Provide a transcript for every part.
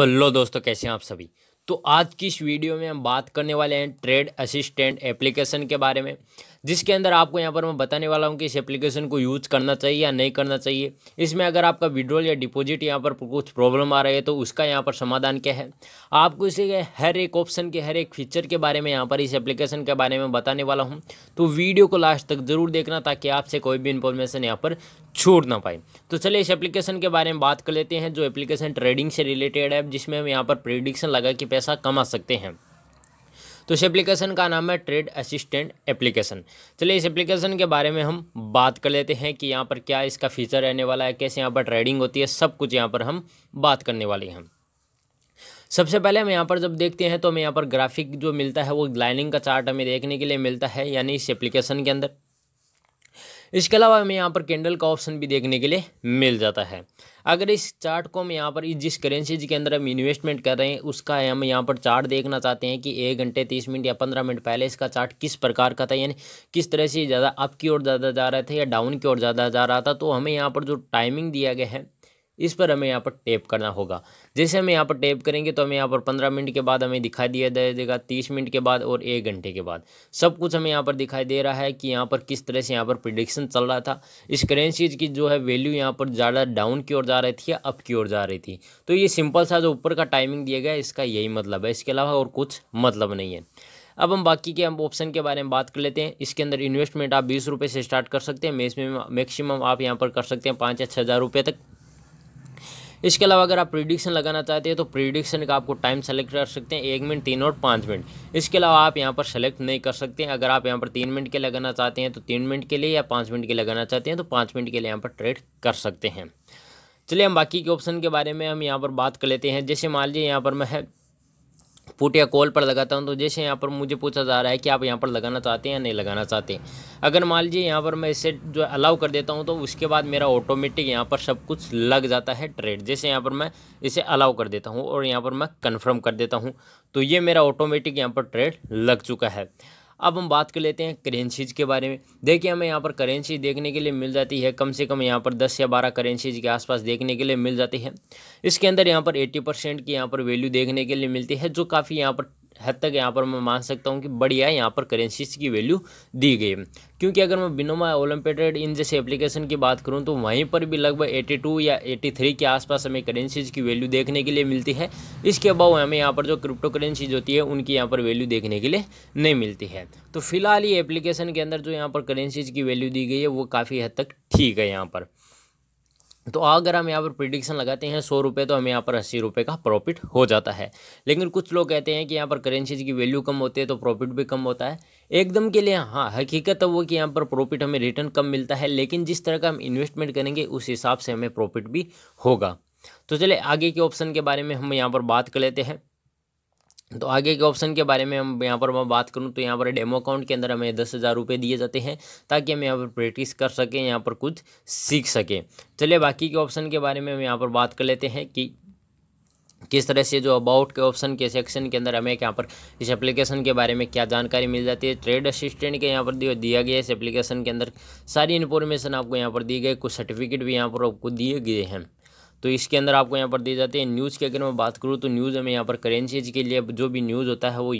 तो हेलो दोस्तों कैसे हैं आप सभी तो आज की इस वीडियो में हम बात करने वाले हैं ट्रेड असिस्टेंट एप्लीकेशन के बारे में जिसके अंदर आपको यहाँ पर मैं बताने वाला हूँ कि इस एप्लीकेशन को यूज़ करना चाहिए या नहीं करना चाहिए इसमें अगर आपका विड्रॉल या डिपॉजिट यहाँ पर कुछ प्रॉब्लम आ रही है तो उसका यहाँ पर समाधान क्या है आपको इसे हर एक ऑप्शन के हर एक फीचर के बारे में यहाँ पर इस एप्लीकेशन के बारे में बताने वाला हूँ तो वीडियो को लास्ट तक ज़रूर देखना ताकि आपसे कोई भी इन्फॉर्मेशन यहाँ पर छूट ना पाए तो चलिए इस एप्लीकेशन के बारे में बात कर लेते हैं जो एप्लीकेशन ट्रेडिंग से रिलेटेड है जिसमें हम यहाँ पर प्रिडिक्शन लगा कि पैसा कमा सकते हैं तो इस एप्लीकेशन का नाम है ट्रेड असिस्टेंट एप्लीकेशन चलिए इस एप्लीकेशन के बारे में हम बात कर लेते हैं कि यहाँ पर क्या इसका फीचर रहने वाला है कैसे यहाँ पर ट्रेडिंग होती है सब कुछ यहाँ पर हम बात करने वाले हैं सबसे पहले हम यहाँ पर जब देखते हैं तो हमें यहाँ पर ग्राफिक जो मिलता है वो लाइनिंग का चार्ट हमें देखने के लिए मिलता है यानी इस एप्लीकेशन के अंदर इसके अलावा हमें यहाँ पर कैंडल का ऑप्शन भी देखने के लिए मिल जाता है अगर इस चार्ट को हम यहाँ पर जिस करेंसीज के अंदर हम इन्वेस्टमेंट कर रहे हैं उसका हम यहाँ पर चार्ट देखना चाहते हैं कि एक घंटे तीस मिनट या पंद्रह मिनट पहले इसका चार्ट किस प्रकार का था यानी किस तरह से ज़्यादा अप की ओर ज़्यादा जा रहा था या डाउन की ओर ज़्यादा जा रहा था तो हमें यहाँ पर जो टाइमिंग दिया गया है इस पर हमें यहाँ पर टेप करना होगा जैसे हम यहाँ पर टेप करेंगे तो हमें यहाँ पर पंद्रह मिनट के बाद हमें दिखाई दिया जाएगा तीस मिनट के बाद और एक घंटे के बाद सब कुछ हमें यहाँ पर दिखाई दे रहा है कि यहाँ पर किस तरह से यहाँ पर प्रिडिक्शन चल रहा था इस करेंसीज की जो है वैल्यू यहाँ पर ज़्यादा डाउन की ओर जा रही थी या अप की ओर जा रही थी तो ये सिंपल सा जो ऊपर का टाइमिंग दिया गया इसका यही मतलब है इसके अलावा और कुछ मतलब नहीं है अब हम बाकी के हम ऑप्शन के बारे में बात कर लेते हैं इसके अंदर इन्वेस्टमेंट आप बीस रुपये से स्टार्ट कर सकते हैं मैक्सिमम आप यहाँ पर कर सकते हैं पाँच या छः हज़ार रुपये तक इसके अलावा अगर आप प्रिडिक्शन लगाना चाहते हैं तो प्रिडिक्शन का आपको टाइम सेलेक्ट कर सकते हैं एक मिनट तीन और पाँच मिनट इसके अलावा आप यहाँ पर सेलेक्ट नहीं कर सकते हैं अगर आप यहाँ पर तीन मिनट के लगाना चाहते हैं तो तीन मिनट के लिए या पाँच मिनट के लगाना चाहते हैं तो पाँच मिनट के लिए यहाँ पर ट्रेड कर सकते हैं चलिए हम बाकी के ऑप्शन के बारे में हम यहाँ पर बात कर लेते हैं जैसे मान लीजिए यहाँ पर मैं फुट या कॉल पर लगाता हूँ तो जैसे यहाँ पर मुझे पूछा जा रहा है कि आप यहाँ पर लगाना चाहते हैं या नहीं लगाना चाहते अगर मान लीजिए यहाँ पर मैं इसे जो अलाउ कर देता हूँ तो उसके बाद मेरा ऑटोमेटिक यहाँ पर सब कुछ लग जाता है ट्रेड जैसे यहाँ पर मैं इसे अलाउ कर देता हूँ और यहाँ पर मैं कन्फर्म कर देता हूँ तो ये मेरा ऑटोमेटिक यहाँ पर ट्रेड लग चुका है अब हम बात कर लेते हैं करेंसीज़ के बारे में देखिए हमें यहाँ पर करेंसी देखने के लिए मिल जाती है कम से कम यहाँ पर दस या बारह करेंसीज़ के आसपास देखने के लिए मिल जाती है इसके अंदर यहाँ पर एट्टी परसेंट की यहाँ पर वैल्यू देखने के लिए मिलती है जो काफ़ी यहाँ पर हद तक यहाँ पर मैं मान सकता हूँ कि बढ़िया यहाँ पर करेंसीज की वैल्यू दी गई क्योंकि अगर मैं बिनोमा ओलम्पेटेड इन जैसे एप्लीकेशन की बात करूँ तो वहीं पर भी लगभग 82 या 83 के आसपास हमें करेंसीज की वैल्यू देखने के लिए मिलती है इसके अभाव हमें यहाँ पर जो क्रिप्टो करेंसीज होती है उनकी यहाँ पर वैल्यू देखने के लिए नहीं मिलती है तो फिलहाल ये एप्लीकेशन के अंदर जो यहाँ पर करेंसीज की वैल्यू दी गई है वो काफ़ी हद तक ठीक है यहाँ पर तो अगर हम यहाँ पर प्रिडिक्शन लगाते हैं सौ रुपये तो हमें यहाँ पर अस्सी रुपये का प्रॉफिट हो जाता है लेकिन कुछ लोग कहते हैं कि यहाँ पर करेंसीज की वैल्यू कम होती है तो प्रॉफिट भी कम होता है एकदम के लिए हाँ हकीकत वो कि यहाँ पर प्रॉफिट हमें रिटर्न कम मिलता है लेकिन जिस तरह का हम इन्वेस्टमेंट करेंगे उस हिसाब से हमें प्रॉफिट भी होगा तो चले आगे के ऑप्शन के बारे में हम यहाँ पर बात कर लेते हैं तो आगे के ऑप्शन के बारे में हम यहाँ पर मैं बात करूँ तो यहाँ पर डेमो अकाउंट के अंदर हमें दस हज़ार रुपये दिए जाते हैं ताकि हम यहाँ पर प्रैक्टिस कर सकें यहाँ पर कुछ सीख सकें चलिए बाकी के ऑप्शन के बारे में हम यहाँ पर बात कर लेते हैं कि किस तरह से जो अबाउट के ऑप्शन के सेक्शन के अंदर हमें यहाँ पर इस एप्लीकेशन के बारे में क्या जानकारी मिल जाती है ट्रेड असिस्टेंट के यहाँ पर दिया गया है इस एप्लीकेशन के अंदर सारी इन्फॉर्मेशन आपको यहाँ पर दी गई कुछ सर्टिफिकेट भी यहाँ पर आपको दिए गए हैं तो इसके अंदर आपको यहाँ पर दी जाती है न्यूज़ की अगर मैं बात करूँ तो न्यूज़ हमें यहाँ पर करेंसीज के लिए जो भी न्यूज़ होता है वो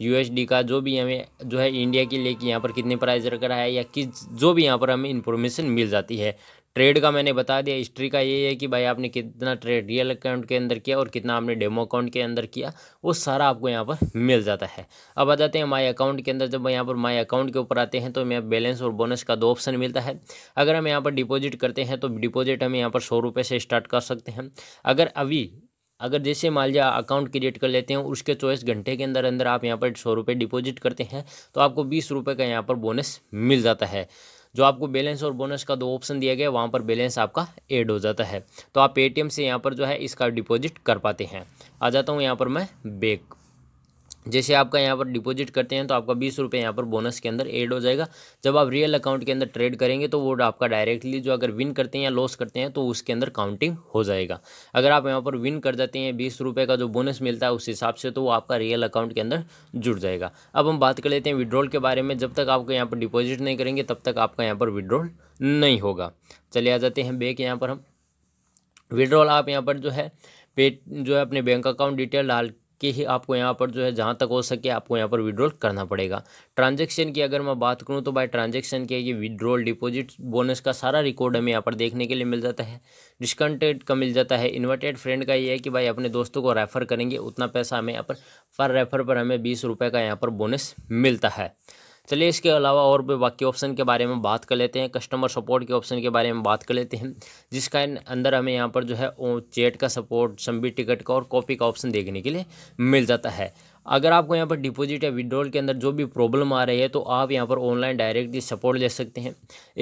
यूएसडी का जो भी हमें जो है इंडिया के लिए कि यहाँ पर कितने प्राइस रहा है या किस जो भी यहाँ पर हमें इन्फॉर्मेशन मिल जाती है ट्रेड का मैंने बता दिया हिस्ट्री का ये है कि भाई आपने कितना ट्रेड रियल अकाउंट के अंदर किया और कितना आपने डेमो अकाउंट के अंदर किया वो सारा आपको यहाँ पर मिल जाता है अब आ जाते हैं माई अकाउंट के अंदर जब यहाँ पर माई अकाउंट के ऊपर आते हैं तो हमें बैलेंस और बोनस का दो ऑप्शन मिलता है अगर हम यहाँ पर डिपोजिट करते हैं तो डिपॉजिट हम यहाँ पर सौ रुपये से स्टार्ट कर सकते हैं अगर अभी अगर जैसे मान लिया अकाउंट क्रिएट कर लेते हैं उसके चौबीस घंटे के अंदर अंदर आप यहाँ पर सौ रुपये डिपॉजिट करते हैं तो आपको बीस रुपये का यहाँ पर बोनस मिल जाता है जो आपको बैलेंस और बोनस का दो ऑप्शन दिया गया वहाँ पर बैलेंस आपका ऐड हो जाता है तो आप पेटीएम से यहाँ पर जो है इसका डिपॉजिट कर पाते हैं आ जाता हूँ यहाँ पर मैं बैक जैसे आपका यहाँ पर डिपॉजिट करते हैं तो आपका बीस रुपये यहाँ पर बोनस के अंदर ऐड हो जाएगा जब आप रियल अकाउंट के अंदर ट्रेड करेंगे तो वो आपका डायरेक्टली जो अगर विन करते हैं या लॉस करते हैं तो उसके अंदर काउंटिंग हो जाएगा अगर आप यहाँ पर विन कर जाते हैं बीस रुपये का जो बोनस मिलता है उस हिसाब से तो वो आपका रियल अकाउंट के अंदर जुड़ जाएगा अब हम बात कर लेते हैं विड्रॉल के बारे में जब तक आपको यहाँ पर डिपॉजिट नहीं करेंगे तब तक आपका यहाँ पर विड्रॉल नहीं होगा चले आ जाते हैं बैक यहाँ पर हम विड्रॉल आप यहाँ पर जो है पे जो है अपने बैंक अकाउंट डिटेल डाल के ही आपको यहाँ पर जो है जहाँ तक हो सके आपको यहाँ पर विड्रॉल करना पड़ेगा ट्रांजैक्शन की अगर मैं बात करूँ तो बाय ट्रांजैक्शन के ये विड्रॉल डिपॉजिट बोनस का सारा रिकॉर्ड हमें यहाँ पर देखने के लिए मिल जाता है डिस्काउंटेड का मिल जाता है इन्वर्टेड फ्रेंड का ये है कि भाई अपने दोस्तों को रेफ़र करेंगे उतना पैसा हमें यहाँ पर पर रेफ़र पर हमें बीस का यहाँ पर बोनस मिलता है चलिए इसके अलावा और भी बाकी ऑप्शन के बारे में बात कर लेते हैं कस्टमर सपोर्ट के ऑप्शन के बारे में बात कर लेते हैं जिसका अंदर हमें यहाँ पर जो है चेट का सपोर्ट सम्बी टिकट का और कॉपी का ऑप्शन देखने के लिए मिल जाता है अगर आपको यहाँ पर डिपॉजिट या विड्रॉल के अंदर जो भी प्रॉब्लम आ रही है तो आप यहाँ पर ऑनलाइन डायरेक्टली सपोर्ट ले सकते हैं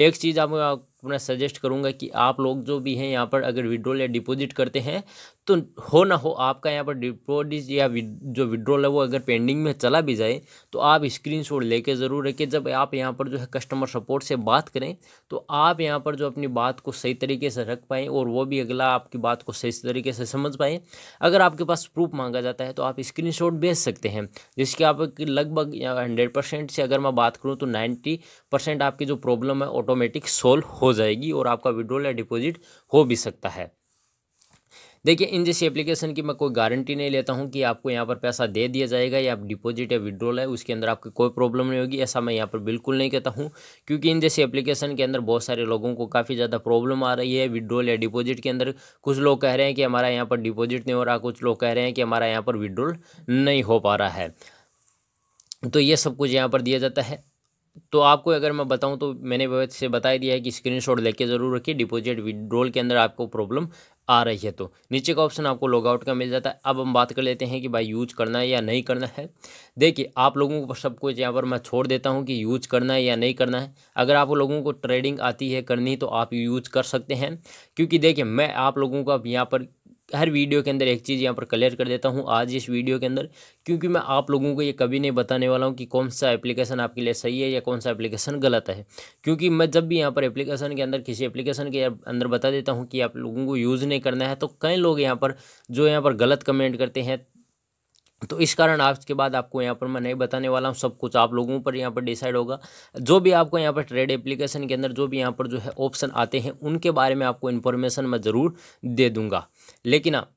एक चीज़ आप मैं सजेस्ट करूँगा कि आप लोग जो भी हैं यहाँ पर अगर विड्रॉल या डिपॉजिट करते हैं तो हो ना हो आपका यहाँ पर डिपॉजिट या जो विड्रॉल है वो अगर पेंडिंग में चला भी जाए तो आप स्क्रीन शॉट लेके ज़रूर रखें जब आप यहाँ पर जो है कस्टमर सपोर्ट से बात करें तो आप यहाँ पर जो अपनी बात को सही तरीके से रख पाएँ और वो भी अगला आपकी बात को सही तरीके से समझ पाएँ अगर आपके पास प्रूफ मांगा जाता है तो आप स्क्रीन भेज सकते हैं जिसके आप लगभग हंड्रेड से अगर मैं बात करूँ तो नाइन्टी आपकी जो प्रॉब्लम है ऑटोमेटिक सोल्व हो जाएगी और आपका विड्रोल या डिपॉजिट हो भी सकता है देखिए इन जैसी एप्लीकेशन की मैं कोई गारंटी नहीं लेता हूं कि आपको यहां पर पैसा दे दिया जाएगा या आप डिपॉजिट या विड्रॉल है उसके अंदर आपकी कोई प्रॉब्लम नहीं होगी ऐसा मैं यहां पर बिल्कुल नहीं कहता हूं क्योंकि इन जैसी एप्लीकेशन के अंदर बहुत सारे लोगों को काफ़ी ज़्यादा प्रॉब्लम आ रही है विड्रॉल या डिपोजिट के अंदर कुछ लोग कह रहे हैं कि हमारा यहाँ पर डिपोजिट नहीं हो रहा कुछ लोग कह रहे हैं कि हमारा यहाँ पर विड्रॉल नहीं हो पा रहा है तो ये सब कुछ यहाँ पर दिया जाता है तो आपको अगर मैं बताऊं तो मैंने से बता दिया है कि स्क्रीनशॉट लेके ज़रूर रखिए डिपॉजिट विड्रॉल के अंदर आपको प्रॉब्लम आ रही है तो नीचे का ऑप्शन आपको लॉगआउट का मिल जाता है अब हम बात कर लेते हैं कि भाई यूज करना है या नहीं करना है देखिए आप लोगों को सब कुछ यहाँ पर मैं छोड़ देता हूँ कि यूज करना है या नहीं करना है अगर आप लोगों को ट्रेडिंग आती है करनी तो आप यूज कर सकते हैं क्योंकि देखिए मैं आप लोगों को अब यहाँ पर हर वीडियो के अंदर एक चीज़ यहाँ पर क्लियर कर देता हूँ आज इस वीडियो के अंदर क्योंकि मैं आप लोगों को ये कभी नहीं बताने वाला हूँ कि कौन सा एप्लीकेशन आपके लिए सही है या कौन सा एप्लीकेशन गलत है क्योंकि मैं जब भी यहाँ पर एप्लीकेशन के अंदर किसी एप्लीकेशन के अंदर बता देता हूँ कि आप लोगों को यूज़ नहीं करना है तो कई लोग यहाँ पर जो यहाँ पर गलत कमेंट करते हैं तो इस कारण आपके बाद आपको यहाँ पर मैं नहीं बताने वाला हूँ सब कुछ आप लोगों पर यहाँ पर डिसाइड होगा जो भी आपको यहाँ पर ट्रेड एप्लीकेशन के अंदर जो भी यहाँ पर जो है ऑप्शन आते हैं उनके बारे में आपको इन्फॉर्मेशन मैं ज़रूर दे दूँगा लेकिन हाँ,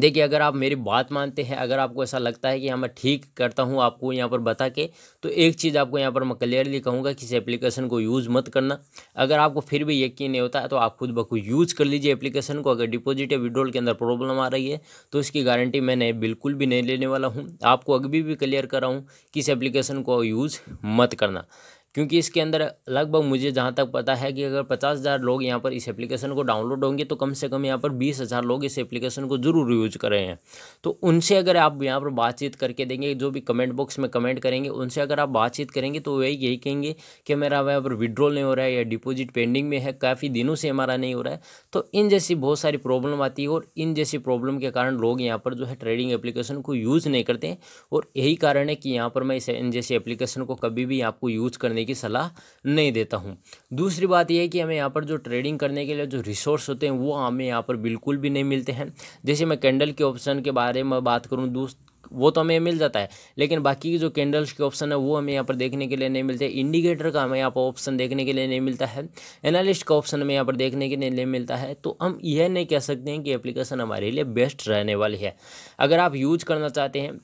देखिए अगर आप मेरी बात मानते हैं अगर आपको ऐसा लगता है कि हाँ मैं ठीक करता हूँ आपको यहाँ पर बता के तो एक चीज़ आपको यहाँ पर मैं क्लियरली कहूँगा कि इस एप्लीकेशन को यूज़ मत करना अगर आपको फिर भी यकीन नहीं होता है तो आप खुद ब खुद यूज़ कर लीजिए एप्लीकेशन को अगर डिपोजिट या विड्रॉल के अंदर प्रॉब्लम आ रही है तो इसकी गारंटी मैंने बिल्कुल भी नहीं लेने वाला हूँ आपको अभी भी क्लियर कर रहा हूँ कि इस एप्लीकेशन को यूज़ मत करना क्योंकि इसके अंदर लगभग मुझे जहाँ तक पता है कि अगर पचास हज़ार लोग यहाँ पर इस एप्लीकेशन को डाउनलोड होंगे तो कम से कम यहाँ पर बीस हज़ार लोग इस एप्लीकेशन को ज़रूर यूज़ कर रहे हैं तो उनसे अगर आप यहाँ पर बातचीत करके देंगे जो भी कमेंट बॉक्स में कमेंट करेंगे उनसे अगर आप बातचीत करेंगे तो वही यही कहेंगे कि मेरा यहाँ पर विड्रॉल नहीं हो रहा है या डिपोजिट पेंडिंग में है काफ़ी दिनों से हमारा नहीं हो रहा है तो इन जैसी बहुत सारी प्रॉब्लम आती है और इन जैसी प्रॉब्लम के कारण लोग यहाँ पर जो है ट्रेडिंग एप्लीकेशन को यूज़ नहीं करते और यही कारण है कि यहाँ पर मैं इस इन जैसी एप्लीकेशन को कभी भी आपको यूज़ करने करने की सलाह नहीं देता हूँ दूसरी बात यह है कि हमें यहाँ पर जो ट्रेडिंग करने के लिए जो रिसोर्स होते हैं वो हमें यहाँ पर बिल्कुल भी नहीं मिलते हैं जैसे मैं कैंडल के ऑप्शन के बारे में बात करूँ दूस वो तो हमें मिल जाता है लेकिन बाकी जो कैंडल्स के ऑप्शन है वो हमें यहाँ पर देखने के लिए नहीं मिलते इंडिकेटर का हमें यहाँ पर ऑप्शन देखने के लिए नहीं मिलता है एनालिस्ट का ऑप्शन हमें यहाँ पर देखने के लिए नहीं मिलता है तो हम यह नहीं कह सकते हैं कि एप्लीकेशन हमारे लिए बेस्ट रहने वाली है अगर आप यूज करना चाहते हैं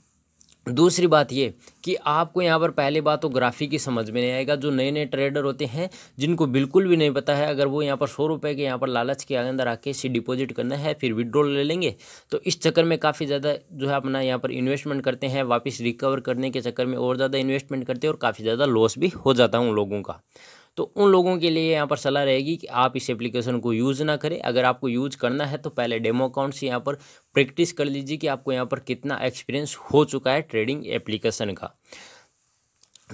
दूसरी बात ये कि आपको यहाँ पर पहले बात तो ग्राफी की समझ में नहीं आएगा जो नए नए ट्रेडर होते हैं जिनको बिल्कुल भी नहीं पता है अगर वो यहाँ पर सौ रुपये के यहाँ पर लालच के अंदर आके इसे डिपॉजिट करना है फिर विड्रॉल ले लेंगे तो इस चक्कर में काफ़ी ज़्यादा जो है अपना यहाँ पर इन्वेस्टमेंट करते हैं वापस रिकवर करने के चक्कर में और ज़्यादा इन्वेस्टमेंट करते हैं और काफ़ी ज़्यादा लॉस भी हो जाता है उन लोगों का तो उन लोगों के लिए यहाँ पर सलाह रहेगी कि आप इस एप्लीकेशन को यूज़ ना करें अगर आपको यूज़ करना है तो पहले डेमो अकाउंट से यहाँ पर प्रैक्टिस कर लीजिए कि आपको यहाँ पर कितना एक्सपीरियंस हो चुका है ट्रेडिंग एप्लीकेशन का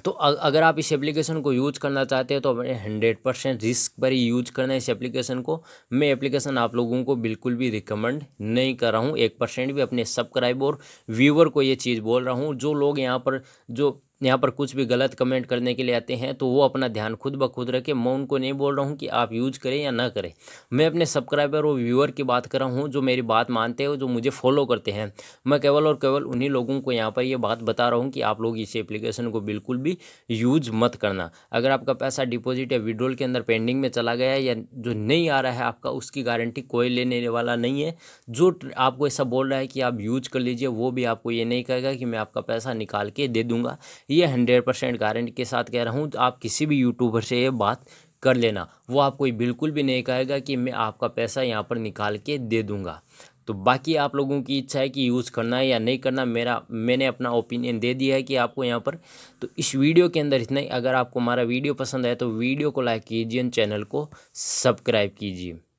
तो अगर आप इस एप्लीकेशन को यूज करना चाहते हैं तो अपने हंड्रेड परसेंट रिस्क पर ही यूज करना है इस एप्लीकेशन को मैं एप्लीकेशन आप लोगों को बिल्कुल भी रिकमेंड नहीं कर रहा हूँ एक परसेंट भी अपने सब्सक्राइब और व्यूवर को ये चीज़ बोल रहा हूँ जो लोग यहाँ पर जो यहाँ पर कुछ भी गलत कमेंट करने के लिए आते हैं तो वो अपना ध्यान खुद ब खुद रखें मैं उनको नहीं बोल रहा हूँ कि आप यूज़ करें या ना करें मैं अपने सब्सक्राइबर और व्यूअर की बात कर रहा हूँ जो मेरी बात मानते हैं जो मुझे फॉलो करते हैं मैं केवल और केवल उन्हीं लोगों को यहाँ पर ये बात बता रहा हूँ कि आप लोग इस एप्लीकेशन को बिल्कुल भी यूज़ मत करना अगर आपका पैसा डिपोजिट या विड्रोल के अंदर पेंडिंग में चला गया है या जो नहीं आ रहा है आपका उसकी गारंटी कोई लेने वाला नहीं है जो आपको ऐसा बोल रहा है कि आप यूज कर लीजिए वो भी आपको ये नहीं कहेगा कि मैं आपका पैसा निकाल के दे दूंगा ये हंड्रेड परसेंट गारंटी के साथ कह रहा हूँ तो आप किसी भी यूट्यूबर से ये बात कर लेना वो आपको बिल्कुल भी नहीं कहेगा कि मैं आपका पैसा यहाँ पर निकाल के दे दूँगा तो बाकी आप लोगों की इच्छा है कि यूज़ करना है या नहीं करना मेरा मैंने अपना ओपिनियन दे दिया है कि आपको यहाँ पर तो इस वीडियो के अंदर इतना ही अगर आपको हमारा वीडियो पसंद आए तो वीडियो को लाइक कीजिए चैनल को सब्सक्राइब कीजिए